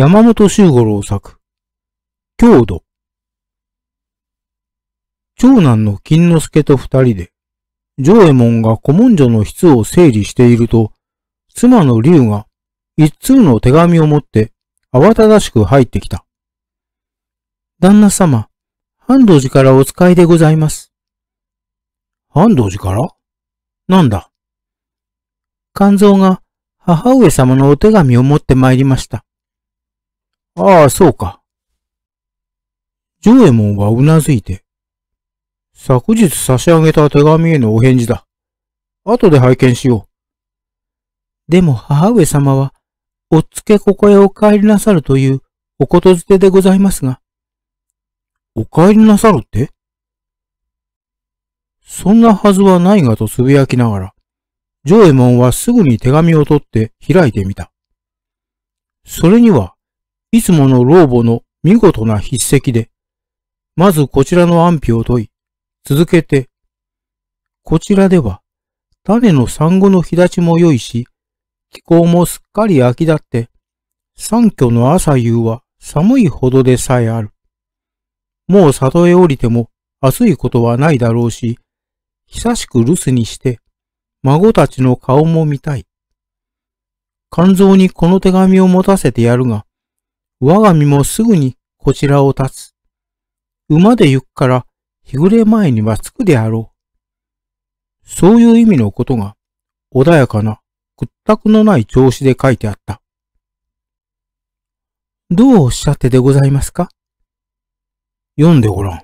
山本周五郎作、郷土。長男の金之助と二人で、上右衛門が古文書の室を整理していると、妻の竜が一通の手紙を持って慌ただしく入ってきた。旦那様、半藤寺からお使いでございます。半藤寺からなんだ肝臓が母上様のお手紙を持って参りました。ああ、そうか。ジョエモンはうなずいて、昨日差し上げた手紙へのお返事だ。後で拝見しよう。でも母上様は、おっつけここへお帰りなさるというおことづてでございますが。お帰りなさるってそんなはずはないがとつぶやきながら、ジョエモンはすぐに手紙を取って開いてみた。それには、いつもの老母の見事な筆跡で、まずこちらの安否を問い、続けて、こちらでは、種の産後の日立ちも良いし、気候もすっかり秋だって、三居の朝夕は寒いほどでさえある。もう里へ降りても暑いことはないだろうし、久しく留守にして、孫たちの顔も見たい。肝臓にこの手紙を持たせてやるが、我が身もすぐにこちらを立つ。馬で行くから日暮れ前には着くであろう。そういう意味のことが穏やかな屈託のない調子で書いてあった。どうおっしゃってでございますか読んでごらん。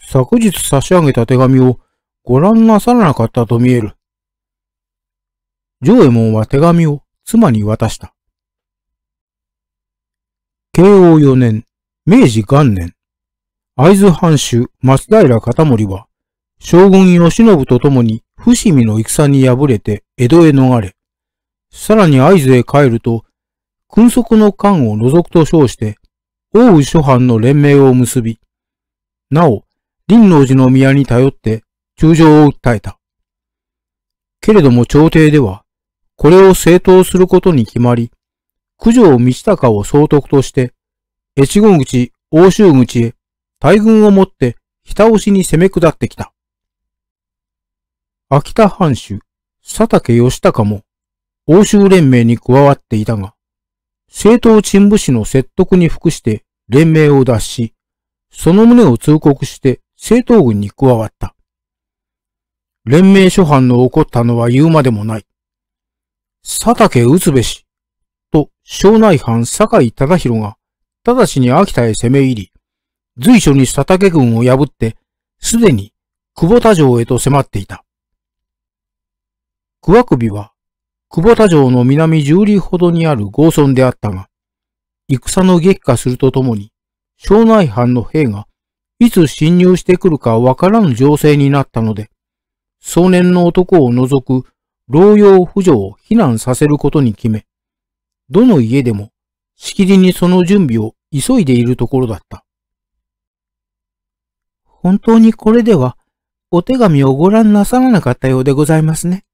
昨日差し上げた手紙をご覧なさらなかったと見える。上右衛門は手紙を妻に渡した。慶応4年、明治元年、会津藩主松平片森は、将軍義信と共に伏見の戦に敗れて江戸へ逃れ、さらに会津へ帰ると、君足の官を除くと称して、大宇諸藩の連盟を結び、なお、林王寺の宮に頼って中将を訴えた。けれども朝廷では、これを正当することに決まり、九条道隆を総督として、越後口、欧州口へ大軍を持って北押しに攻め下ってきた。秋田藩主、佐竹義隆も欧州連盟に加わっていたが、政党陳部士の説得に服して連盟を脱し、その旨を通告して政党軍に加わった。連盟諸藩の起こったのは言うまでもない。佐竹打つべし、庄内藩酒井忠宏が、直ちに秋田へ攻め入り、随所に佐竹軍を破って、すでに久保田城へと迫っていた。桑首は、久保田城の南十里ほどにある豪村であったが、戦の激化するとともに、庄内藩の兵が、いつ侵入してくるかわからぬ情勢になったので、少年の男を除く、老用婦女を避難させることに決め、どの家でも、しきりにその準備を急いでいるところだった。本当にこれでは、お手紙をご覧なさらなかったようでございますね。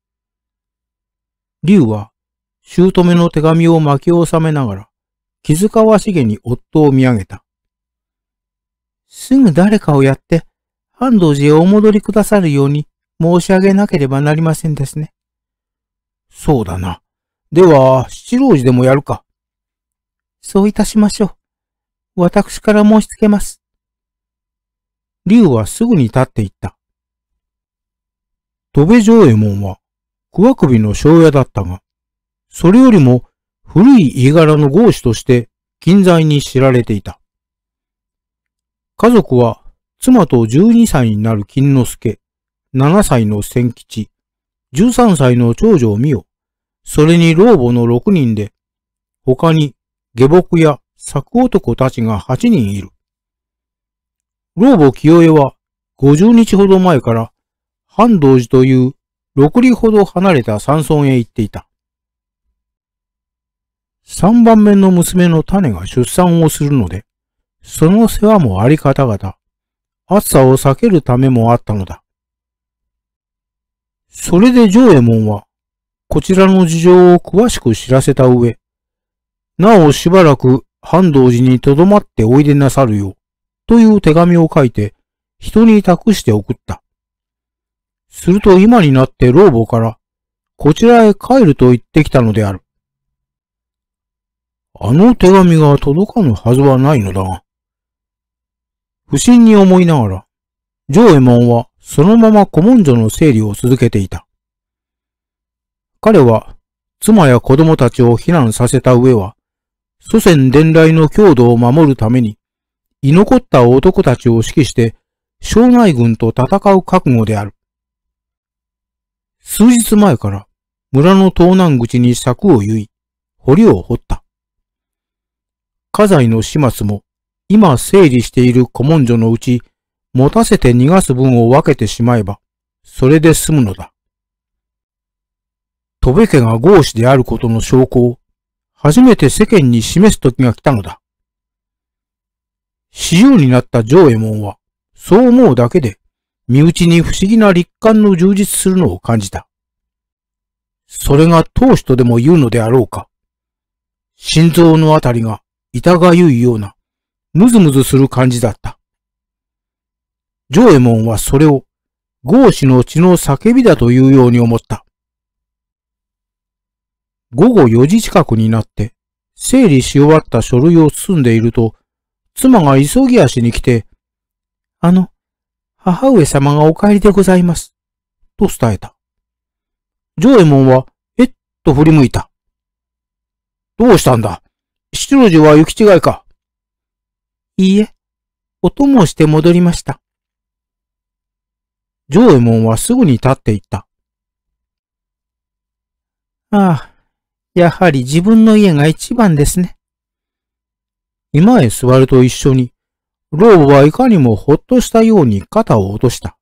竜は、姑の手紙を巻き収めながら、気遣わしげに夫を見上げた。すぐ誰かをやって、半藤寺へお戻りくださるように申し上げなければなりませんですね。そうだな。では、七郎寺でもやるか。そういたしましょう。私から申し付けます。竜はすぐに立っていった。戸部上右衛門は、桑首の庄屋だったが、それよりも古い家柄の豪士として近在に知られていた。家族は、妻と12歳になる金之助、7歳の千吉、13歳の長女美代、それに老母の六人で、他に下僕や作男たちが八人いる。老母清江は五十日ほど前から半道寺という六里ほど離れた山村へ行っていた。三番目の娘の種が出産をするので、その世話もあり方々、暑さを避けるためもあったのだ。それで上右衛門は、こちらの事情を詳しく知らせた上、なおしばらく半道寺に留まっておいでなさるよ、という手紙を書いて、人に託して送った。すると今になって老母から、こちらへ帰ると言ってきたのである。あの手紙が届かぬはずはないのだが。不審に思いながら、上右衛門はそのまま古文書の整理を続けていた。彼は妻や子供たちを避難させた上は、祖先伝来の郷土を守るために、居残った男たちを指揮して、障害軍と戦う覚悟である。数日前から村の東南口に柵を結い、堀を掘った。家財の始末も今整理している古文書のうち持たせて逃がす分を分けてしまえば、それで済むのだ。戸部家が合子であることの証拠を、初めて世間に示す時が来たのだ。私有になった上右衛門は、そう思うだけで、身内に不思議な立感の充実するのを感じた。それが当主とでも言うのであろうか。心臓のあたりが痛がゆいような、むずむずする感じだった。上右衛門はそれを、合子の血の叫びだというように思った。午後4時近くになって、整理し終わった書類を包んでいると、妻が急ぎ足に来て、あの、母上様がお帰りでございます、と伝えた。ジョエモンは、えっと振り向いた。どうしたんだ七路寺は行き違いかいいえ、お供をして戻りました。ジョエモンはすぐに立っていった。ああ、やはり自分の家が一番ですね。今へ座ると一緒に、老母はいかにもほっとしたように肩を落とした。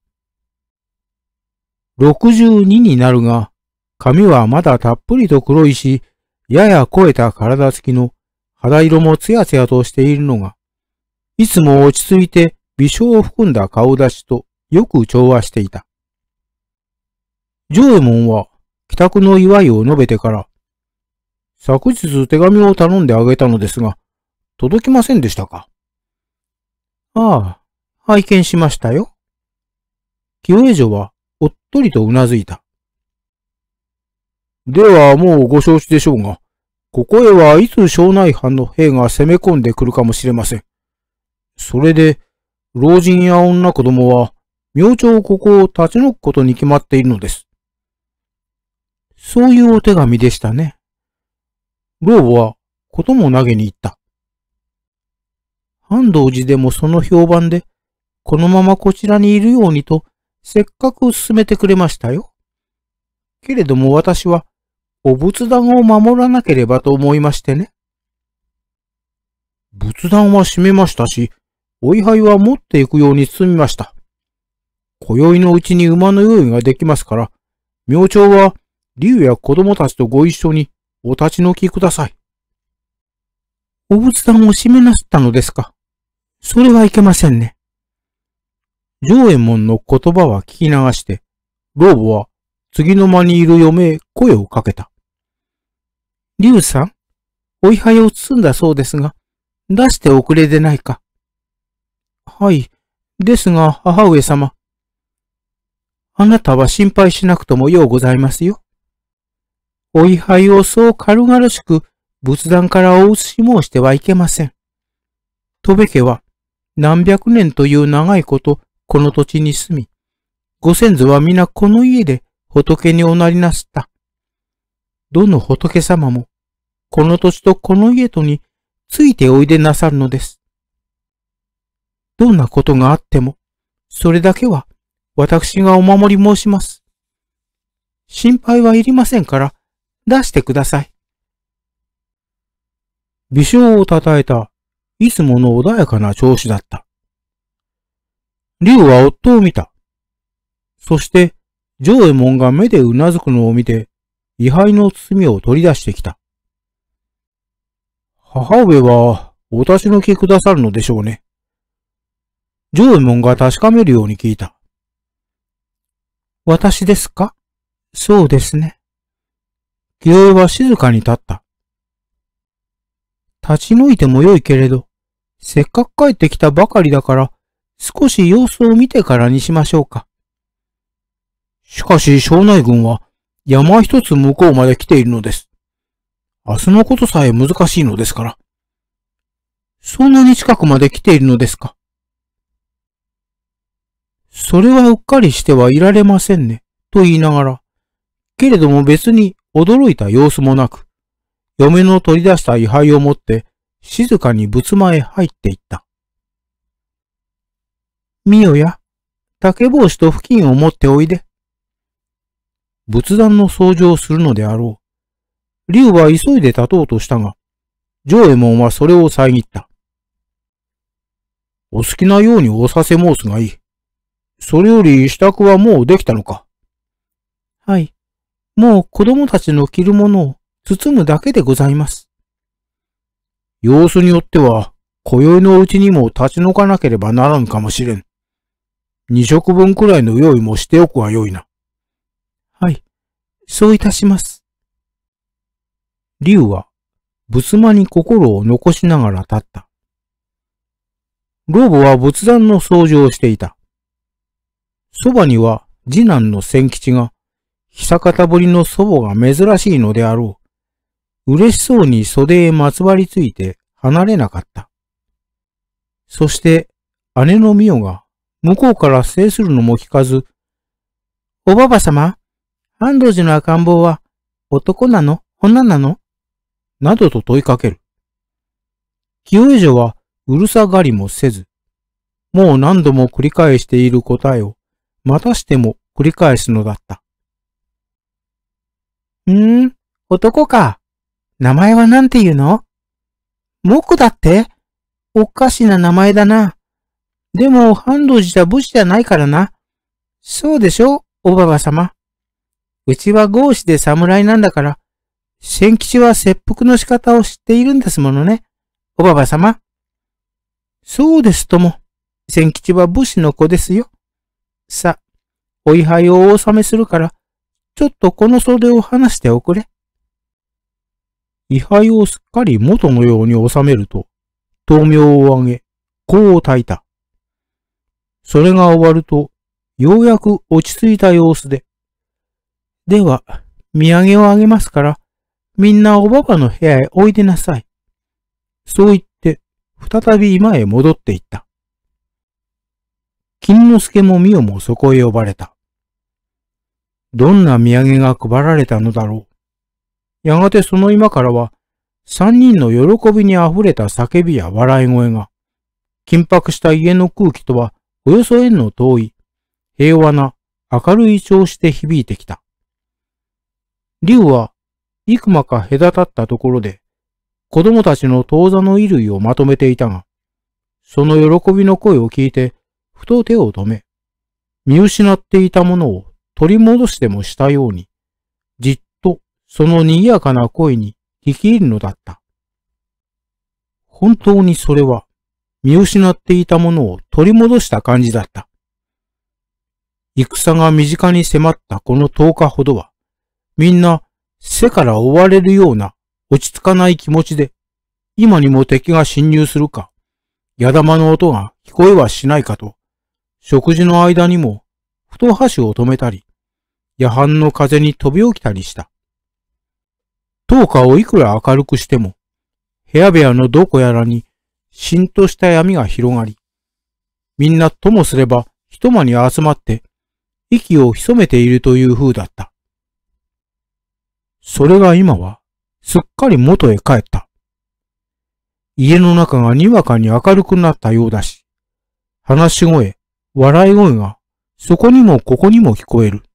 62になるが、髪はまだたっぷりと黒いし、やや肥えた体つきの肌色もツヤツヤとしているのが、いつも落ち着いて微笑を含んだ顔出しとよく調和していた。ジョエモンは帰宅の祝いを述べてから昨日手紙を頼んであげたのですが、届きませんでしたかああ、拝見しましたよ。清江女はおっとりとうなずいた。ではもうご承知でしょうが、ここへはいつ庄内藩の兵が攻め込んでくるかもしれません。それで、老人や女子供は、明朝ここを立ち退くことに決まっているのです。そういうお手紙でしたね。老婆はことも投げに行った。半道寺でもその評判で、このままこちらにいるようにと、せっかく勧めてくれましたよ。けれども私は、お仏壇を守らなければと思いましてね。仏壇は閉めましたし、お位牌は持っていくように進みました。今宵のうちに馬の用意ができますから、明朝は、竜や子供たちとご一緒にお立ち退きください。お仏壇を閉めなすったのですかそれはいけませんね。上右衛門の言葉は聞き流して、老母は次の間にいる嫁へ声をかけた。竜さん、お位牌を包んだそうですが、出しておくれでないか。はい、ですが母上様。あなたは心配しなくともようございますよ。お位牌をそう軽々しく仏壇からお移しもしてはいけません。戸部家は何百年という長いことこの土地に住み、ご先祖は皆この家で仏におなりなすった。どの仏様もこの土地とこの家とについておいでなさるのです。どんなことがあっても、それだけは私がお守り申します。心配はいりませんから、出してください。微笑を称えた、いつもの穏やかな調子だった。竜は夫を見た。そして、上右衛門が目でうなずくのを見て、位牌の包みを取り出してきた。母上は、お立ちの気くださるのでしょうね。上右衛門が確かめるように聞いた。私ですかそうですね。清日は静かに立った。立ち退いてもよいけれど、せっかく帰ってきたばかりだから、少し様子を見てからにしましょうか。しかし、庄内軍は山一つ向こうまで来ているのです。明日のことさえ難しいのですから。そんなに近くまで来ているのですかそれはうっかりしてはいられませんね、と言いながら。けれども別に驚いた様子もなく、嫁の取り出した位牌を持って静かに仏間へ入っていった。みよや、竹帽子と布巾を持っておいで。仏壇の掃除をするのであろう。竜は急いで立とうとしたが、上右衛門はそれを遮った。お好きなようにおさせ申すがいい。それより支度はもうできたのか。はい。もう子供たちの着るものを包むだけでございます。様子によっては、今宵のうちにも立ち退かなければならんかもしれん。二食分くらいの用意もしておくはよいな。はい、そういたします。竜は、仏間に心を残しながら立った。老母は仏壇の掃除をしていた。そばには次男の千吉が久方ぶりの祖母が珍しいのであろう。嬉しそうに袖へまつわりついて離れなかった。そして姉のミオが向こうから制するのも聞かず、おばば様、安藤寺の赤ん坊は男なの女なのなどと問いかける。清江女はうるさがりもせず、もう何度も繰り返している答えを、またしても繰り返すのだった。んーん、男か。名前は何て言うのモクだっておかしな名前だな。でも、半藤寺は武士じゃないからな。そうでしょおばば様。うちは合子で侍なんだから、千吉は切腹の仕方を知っているんですものね。おばば様。そうですとも。千吉は武士の子ですよ。さ、お位牌をお納めするから、ちょっとこの袖を離しておくれ。位牌をすっかり元のように収めると、豆苗をあげ、こう焚いた。それが終わると、ようやく落ち着いた様子で。では、土産をあげますから、みんなおばばの部屋へおいでなさい。そう言って、再び今へ戻っていった。金之助も美代もそこへ呼ばれた。どんな土産が配られたのだろう。やがてその今からは、三人の喜びに溢れた叫びや笑い声が、緊迫した家の空気とはおよそ縁の遠い、平和な明るい調子で響いてきた。竜は、幾間か隔たったところで、子供たちの当座の衣類をまとめていたが、その喜びの声を聞いて、ふと手を止め、見失っていたものを取り戻してもしたように、じっとその賑やかな声に聞き入るのだった。本当にそれは見失っていたものを取り戻した感じだった。戦が身近に迫ったこの10日ほどは、みんな背から追われるような落ち着かない気持ちで、今にも敵が侵入するか、矢玉の音が聞こえはしないかと、食事の間にも、太箸を止めたり、夜半の風に飛び起きたりした。灯火をいくら明るくしても、部屋部屋のどこやらにしんとした闇が広がり、みんなともすれば一間に集まって息を潜めているという風だった。それが今はすっかり元へ帰った。家の中がにわかに明るくなったようだし、話し声、笑い声がそこにもここにも聞こえる。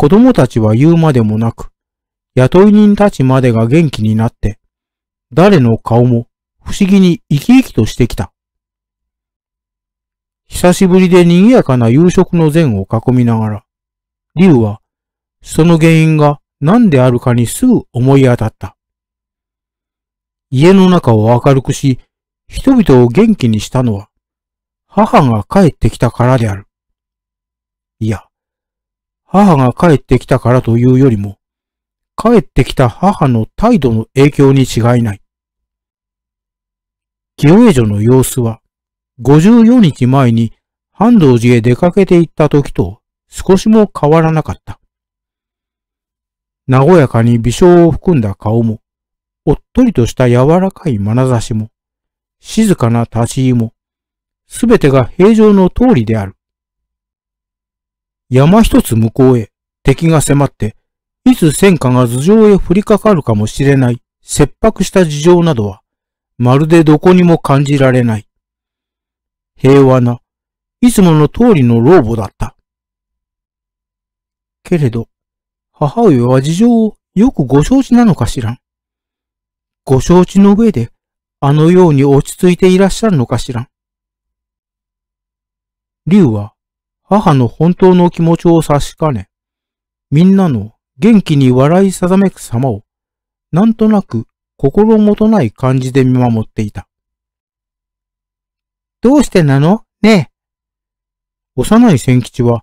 子供たちは言うまでもなく、雇い人たちまでが元気になって、誰の顔も不思議に生き生きとしてきた。久しぶりで賑やかな夕食の前を囲みながら、竜はその原因が何であるかにすぐ思い当たった。家の中を明るくし、人々を元気にしたのは、母が帰ってきたからである。いや、母が帰ってきたからというよりも、帰ってきた母の態度の影響に違いない。清江女の様子は、54日前に半道寺へ出かけて行った時と少しも変わらなかった。和やかに微笑を含んだ顔も、おっとりとした柔らかい眼差しも、静かな立ち居も、すべてが平常の通りである。山一つ向こうへ敵が迫って、いつ戦火が頭上へ降りかかるかもしれない切迫した事情などは、まるでどこにも感じられない。平和な、いつもの通りの老母だった。けれど、母親は事情をよくご承知なのかしらん。ご承知の上で、あのように落ち着いていらっしゃるのかしらん。竜は母の本当の気持ちを差しかね、みんなの元気に笑いさざめく様を、なんとなく心もとない感じで見守っていた。どうしてなのねえ。幼い千吉は、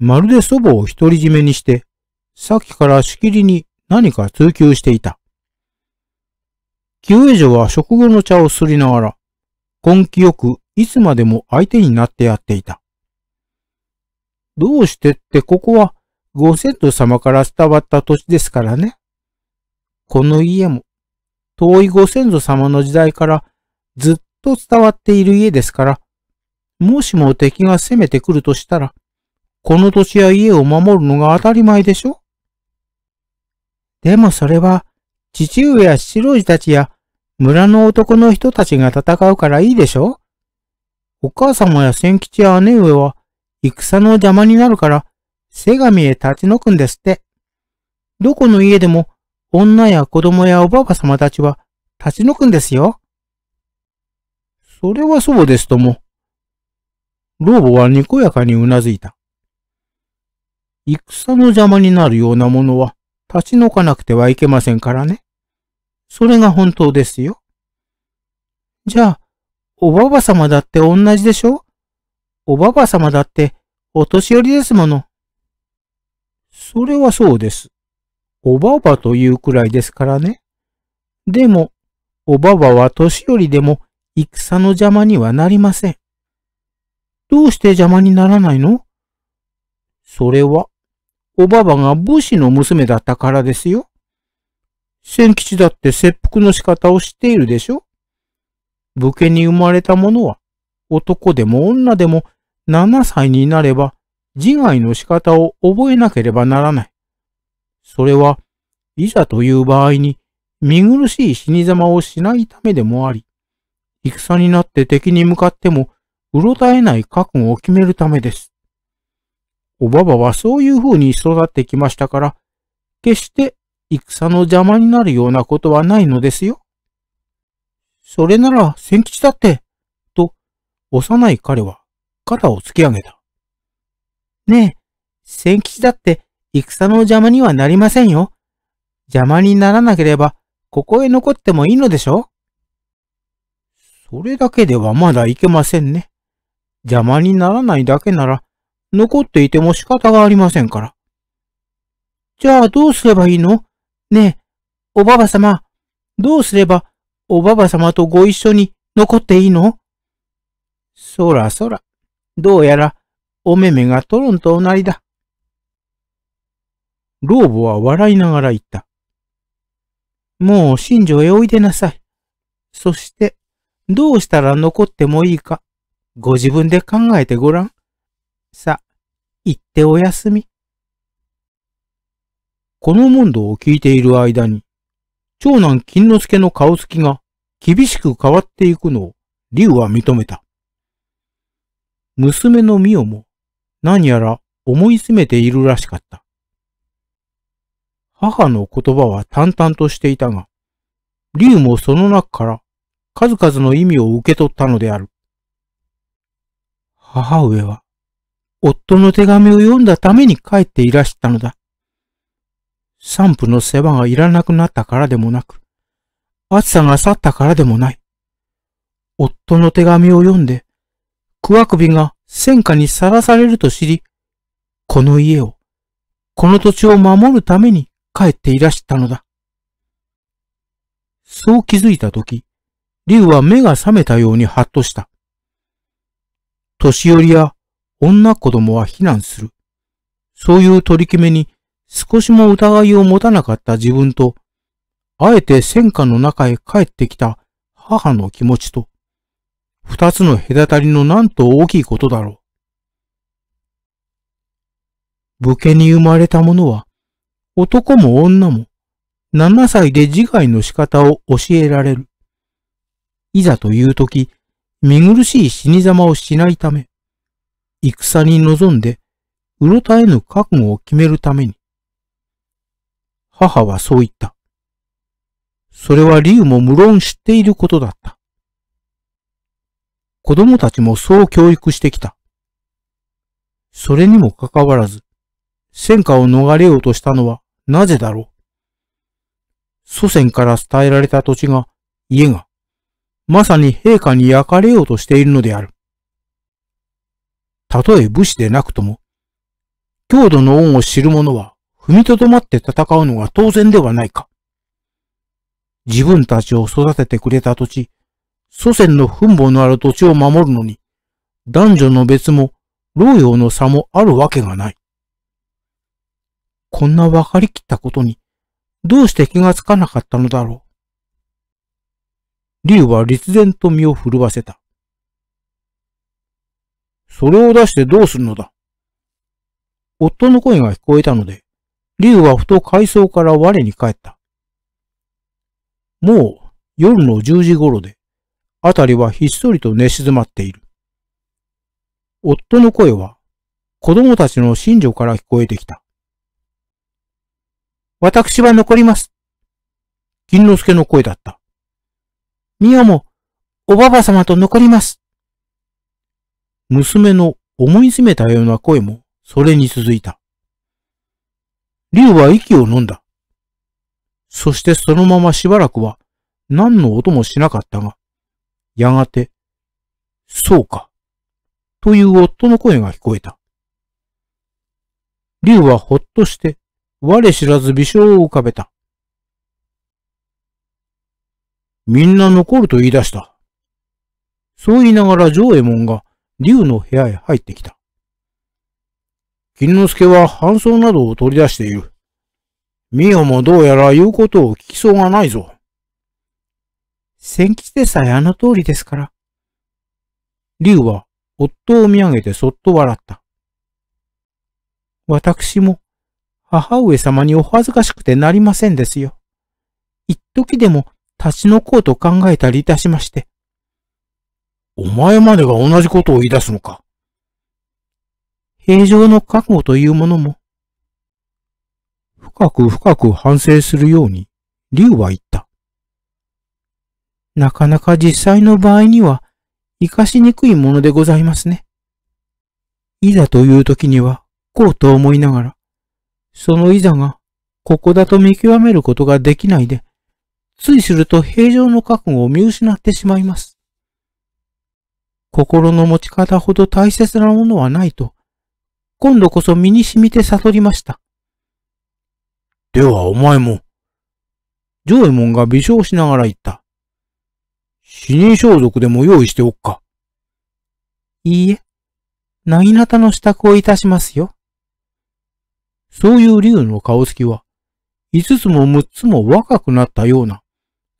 まるで祖母を独り占めにして、さっきからしきりに何か追求していた。救援所は食後の茶をすりながら、根気よくいつまでも相手になってやっていた。どうしてってここはご先祖様から伝わった土地ですからね。この家も遠いご先祖様の時代からずっと伝わっている家ですから、もしも敵が攻めてくるとしたら、この土地や家を守るのが当たり前でしょでもそれは、父上や白士たちや村の男の人たちが戦うからいいでしょお母様や千吉や姉上は戦の邪魔になるから、背紙へ立ち退くんですって。どこの家でも、女や子供やおばば様たちは、立ち退くんですよ。それはそうですとも。老母はにこやかにうなずいた。戦の邪魔になるようなものは、立ち退かなくてはいけませんからね。それが本当ですよ。じゃあ、おばば様だって同じでしょおばば様だってお年寄りですもの。それはそうです。おばばというくらいですからね。でも、おばばは年寄りでも戦の邪魔にはなりません。どうして邪魔にならないのそれは、おばばが武士の娘だったからですよ。千吉だって切腹の仕方を知っているでしょ武家に生まれた者は、男でも女でも7歳になれば自害の仕方を覚えなければならない。それはいざという場合に見苦しい死に様をしないためでもあり、戦になって敵に向かってもうろたえない覚悟を決めるためです。おばばはそういう風に育ってきましたから、決して戦の邪魔になるようなことはないのですよ。それなら千吉だって、と幼い彼は肩を突き上げた。ねえ、千吉だって戦の邪魔にはなりませんよ。邪魔にならなければ、ここへ残ってもいいのでしょそれだけではまだいけませんね。邪魔にならないだけなら、残っていても仕方がありませんから。じゃあどうすればいいのねえ、おばば様、どうすればおばば様とご一緒に残っていいのそらそら、どうやら、おめめがトロンと同じだ。老母は笑いながら言った。もう新庄へおいでなさい。そして、どうしたら残ってもいいか、ご自分で考えてごらん。さ、行っておやすみ。この問答を聞いている間に、長男金之助の顔つきが厳しく変わっていくのを、竜は認めた。娘のミオも何やら思い詰めているらしかった。母の言葉は淡々としていたが、竜もその中から数々の意味を受け取ったのである。母上は、夫の手紙を読んだために帰っていらしたのだ。散布の世話がいらなくなったからでもなく、暑さが去ったからでもない。夫の手紙を読んで、クワクビが戦火にさらされると知り、この家を、この土地を守るために帰っていらしたのだ。そう気づいたとき、竜は目が覚めたようにハッとした。年寄りや女子供は避難する。そういう取り決めに少しも疑いを持たなかった自分と、あえて戦火の中へ帰ってきた母の気持ちと、二つの隔たりのなんと大きいことだろう。武家に生まれた者は、男も女も、7歳で自害の仕方を教えられる。いざという時、見苦しい死に様をしないため、戦に臨んで、うろたえぬ覚悟を決めるために。母はそう言った。それは竜も無論知っていることだった。子供たちもそう教育してきた。それにもかかわらず、戦火を逃れようとしたのはなぜだろう。祖先から伝えられた土地が、家が、まさに陛下に焼かれようとしているのである。たとえ武士でなくとも、郷土の恩を知る者は踏みとどまって戦うのが当然ではないか。自分たちを育ててくれた土地、祖先の墳墓のある土地を守るのに、男女の別も、老幼の差もあるわけがない。こんな分かりきったことに、どうして気がつかなかったのだろう。竜は立然と身を震わせた。それを出してどうするのだ夫の声が聞こえたので、竜はふと階層から我に帰った。もう夜の十時頃で、辺りはひっそりと寝静まっている。夫の声は子供たちの心情から聞こえてきた。私は残ります。金之助の声だった。みやも、おばば様と残ります。娘の思い詰めたような声も、それに続いた。竜は息を飲んだ。そしてそのまましばらくは、何の音もしなかったが、やがて、そうか、という夫の声が聞こえた。竜はほっとして、我知らず微笑を浮かべた。みんな残ると言い出した。そう言いながら上右衛門が竜の部屋へ入ってきた。金之助は搬送などを取り出している。美代もどうやら言うことを聞きそうがないぞ。千吉でさえあの通りですから。竜は夫を見上げてそっと笑った。私も母上様にお恥ずかしくてなりませんですよ。一時でも立ち退こうと考えたりいたしまして。お前までが同じことを言い出すのか。平常の覚悟というものも、深く深く反省するように、竜は言っなかなか実際の場合には、生かしにくいものでございますね。いざという時には、こうと思いながら、そのいざが、ここだと見極めることができないで、ついすると平常の覚悟を見失ってしまいます。心の持ち方ほど大切なものはないと、今度こそ身に染みて悟りました。ではお前も、上衛門が微笑しながら言った。死人装束でも用意しておっか。いいえ、なぎなたの支度をいたしますよ。そういう竜の顔つきは、五つも六つも若くなったような、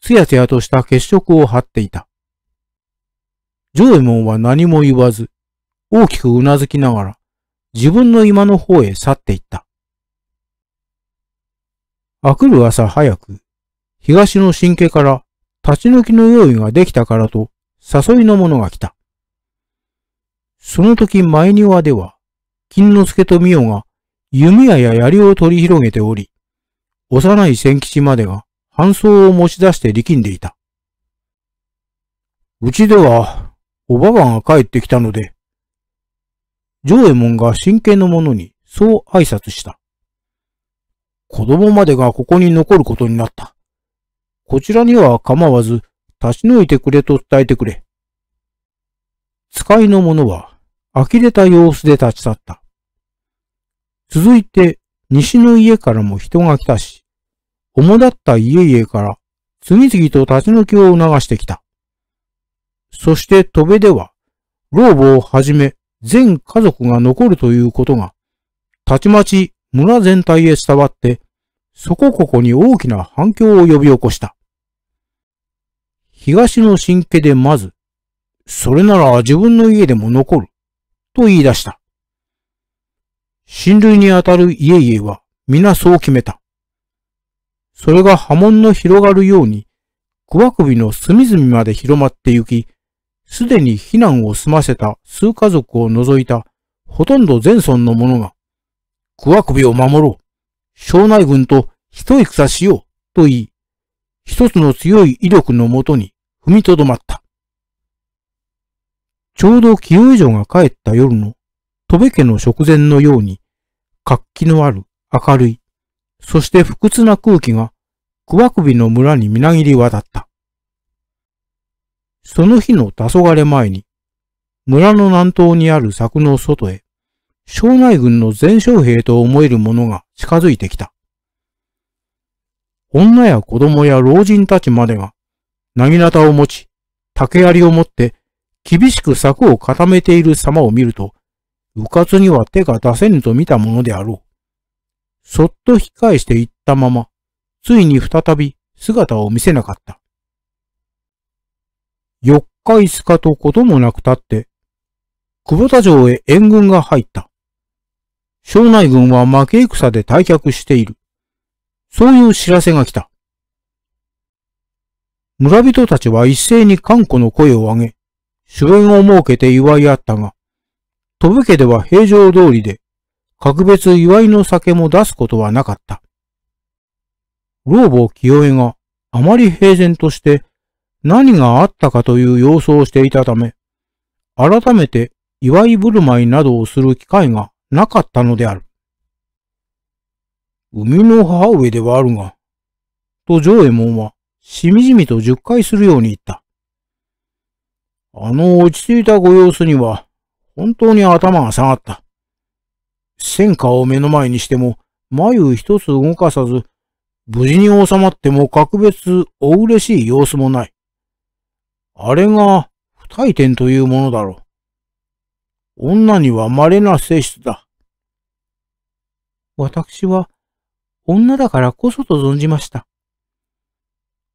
つやつやとした血色を張っていた。ジョエモンは何も言わず、大きくうなずきながら、自分の今の方へ去っていった。あくる朝早く、東の神経から立ち退きの用意ができたからと誘いの者が来た。その時前庭では、金之助と美代が弓矢や槍を取り広げており、幼い千吉までが搬送を持ち出して力んでいた。うちでは、おばばが帰ってきたので、上右衛門が真剣の者にそう挨拶した。子供までがここに残ることになった。こちらには構わず、立ち退いてくれと伝えてくれ。使いの者は、呆れた様子で立ち去った。続いて、西の家からも人が来たし、主だった家々から次々と立ち退きを促してきた。そして戸辺では、老母をはじめ全家族が残るということが、たちまち村全体へ伝わってそこここに大きな反響を呼び起こした。東の神家でまず、それなら自分の家でも残る、と言い出した。親類にあたる家々は皆そう決めた。それが波紋の広がるように、桑首の隅々まで広まってゆき、すでに避難を済ませた数家族を除いたほとんど全村の者が、桑首を守ろう。庄内軍と一戦しようと言い、一つの強い威力のもとに踏みとどまった。ちょうど清江城が帰った夜の、戸部家の食前のように、活気のある明るい、そして不屈な空気が、桑首の村にみなぎり渡った。その日の黄昏前に、村の南東にある柵の外へ、庄内軍の全将兵と思える者が近づいてきた。女や子供や老人たちまでが、なぎなたを持ち、竹槍を持って、厳しく柵を固めている様を見ると、うかつには手が出せぬと見たものであろう。そっと引き返していったまま、ついに再び姿を見せなかった。四日五日とこともなくたって、久保田城へ援軍が入った。庄内軍は負け戦で退却している。そういう知らせが来た。村人たちは一斉に寒固の声を上げ、主演を設けて祝い合ったが、飛ぶ家では平常通りで、格別祝いの酒も出すことはなかった。老母清江があまり平然として何があったかという様子をしていたため、改めて祝い振る舞いなどをする機会がなかったのである。海の母上ではあるが、と上右衛門はしみじみと十回するように言った。あの落ち着いたご様子には、本当に頭が下がった。戦火を目の前にしても、眉一つ動かさず、無事に収まっても格別お嬉しい様子もない。あれが不退転というものだろう。女には稀な性質だ。私は女だからこそと存じました。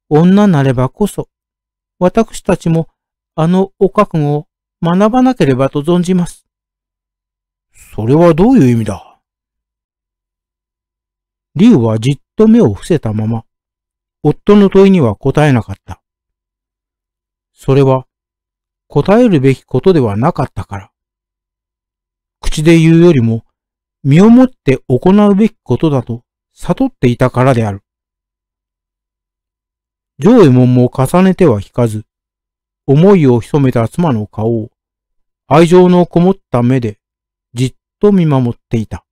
女なればこそ、私たちもあのお覚悟を学ばなければと存じます。それはどういう意味だ竜はじっと目を伏せたまま、夫の問いには答えなかった。それは答えるべきことではなかったから。口で言うよりも身をもって行うべきことだと悟っていたからである。上右門も重ねては引かず、思いを潜めた妻の顔を愛情のこもった目でじっと見守っていた。